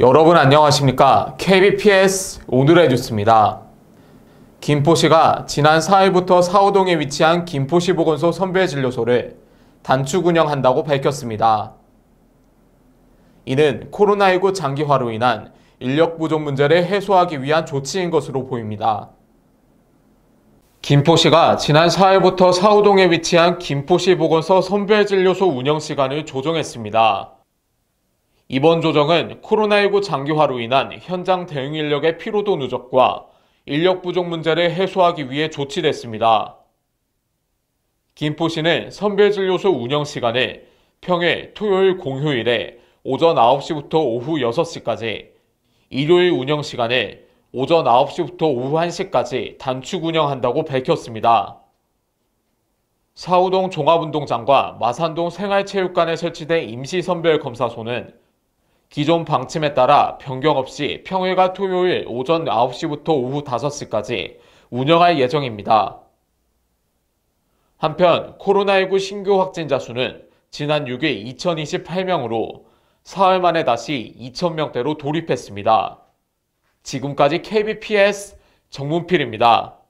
여러분 안녕하십니까? KBPS 오늘의 뉴스입니다. 김포시가 지난 4일부터 사호동에 위치한 김포시 보건소 선별진료소를 단축 운영한다고 밝혔습니다. 이는 코로나19 장기화로 인한 인력 부족 문제를 해소하기 위한 조치인 것으로 보입니다. 김포시가 지난 4일부터 사호동에 위치한 김포시 보건소 선별진료소 운영 시간을 조정했습니다. 이번 조정은 코로나19 장기화로 인한 현장 대응 인력의 피로도 누적과 인력 부족 문제를 해소하기 위해 조치됐습니다. 김포시는 선별진료소 운영 시간을 평일 토요일 공휴일에 오전 9시부터 오후 6시까지, 일요일 운영 시간을 오전 9시부터 오후 1시까지 단축 운영한다고 밝혔습니다. 사우동 종합운동장과 마산동 생활체육관에 설치된 임시선별검사소는 기존 방침에 따라 변경 없이 평일과 토요일 오전 9시부터 오후 5시까지 운영할 예정입니다. 한편 코로나19 신규 확진자 수는 지난 6일 2028명으로 사흘 만에 다시 2,000명대로 돌입했습니다. 지금까지 KBPS 정문필입니다.